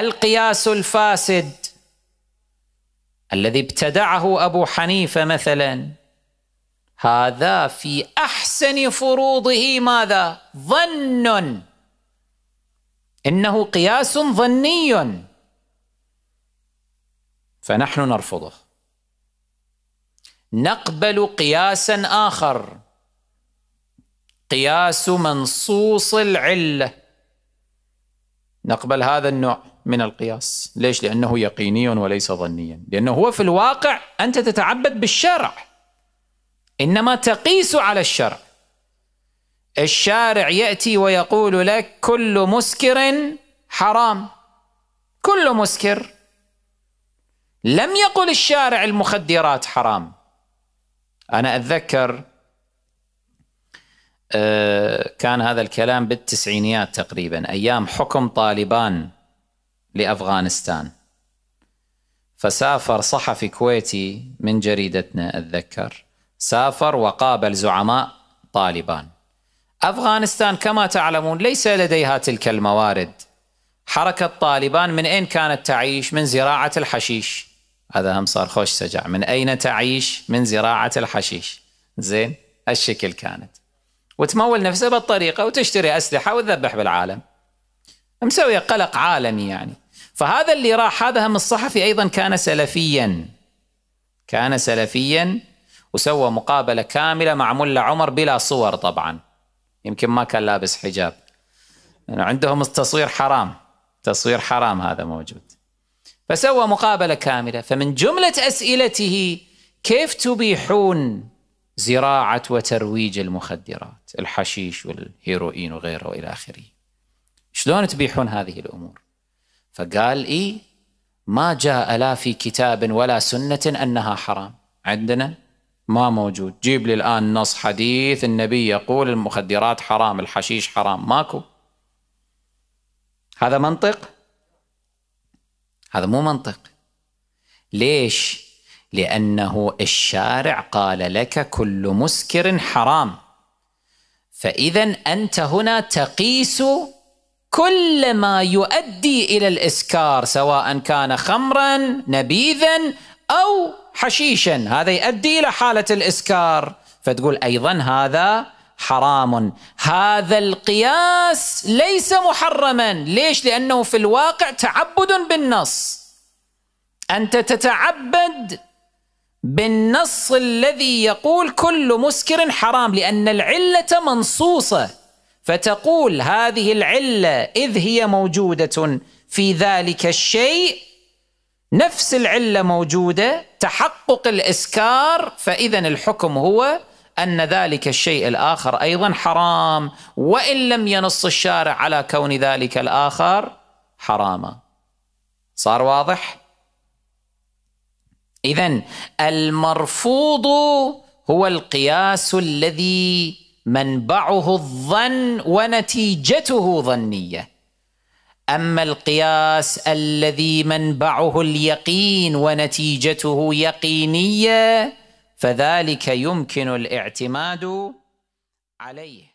القياس الفاسد الذي ابتدعه ابو حنيفه مثلا هذا في احسن فروضه ماذا ظن انه قياس ظني فنحن نرفضه نقبل قياسا اخر قياس منصوص العله نقبل هذا النوع من القياس ليش؟ لأنه يقيني وليس ظنيا لأنه هو في الواقع أنت تتعبد بالشرع إنما تقيس على الشرع الشارع يأتي ويقول لك كل مسكر حرام كل مسكر لم يقل الشارع المخدرات حرام أنا أتذكر آه، كان هذا الكلام بالتسعينيات تقريبا أيام حكم طالبان لأفغانستان فسافر صحفي كويتي من جريدتنا أتذكر سافر وقابل زعماء طالبان أفغانستان كما تعلمون ليس لديها تلك الموارد حركة طالبان من أين كانت تعيش؟ من زراعة الحشيش هذا هم صار خوش سجع من أين تعيش؟ من زراعة الحشيش زين الشكل كانت وتمول نفسها بالطريقة وتشتري أسلحة وتذبح بالعالم مسوية قلق عالمي يعني فهذا اللي راح هذا هم الصحفي أيضا كان سلفيا كان سلفيا وسوى مقابلة كاملة مع ملا عمر بلا صور طبعا يمكن ما كان لابس حجاب يعني عندهم التصوير حرام تصوير حرام هذا موجود فسوى مقابلة كاملة فمن جملة أسئلته كيف تبيحون زراعه وترويج المخدرات، الحشيش والهيروين وغيره والى اخره. شلون تبيحون هذه الامور؟ فقال اي ما جاء لا في كتاب ولا سنه انها حرام، عندنا ما موجود، جيب لي الان نص حديث النبي يقول المخدرات حرام، الحشيش حرام، ماكو. هذا منطق؟ هذا مو منطق. ليش؟ لأنه الشارع قال لك كل مسكر حرام فإذا أنت هنا تقيس كل ما يؤدي إلى الإسكار سواء كان خمرا نبيذا أو حشيشا هذا يؤدي إلى حالة الإسكار فتقول أيضا هذا حرام هذا القياس ليس محرما ليش لأنه في الواقع تعبد بالنص أنت تتعبد بالنص الذي يقول كل مسكر حرام لأن العلة منصوصة فتقول هذه العلة إذ هي موجودة في ذلك الشيء نفس العلة موجودة تحقق الإسكار فإذا الحكم هو أن ذلك الشيء الآخر أيضا حرام وإن لم ينص الشارع على كون ذلك الآخر حراما صار واضح؟ اذا المرفوض هو القياس الذي منبعه الظن ونتيجته ظنيه اما القياس الذي منبعه اليقين ونتيجته يقينيه فذلك يمكن الاعتماد عليه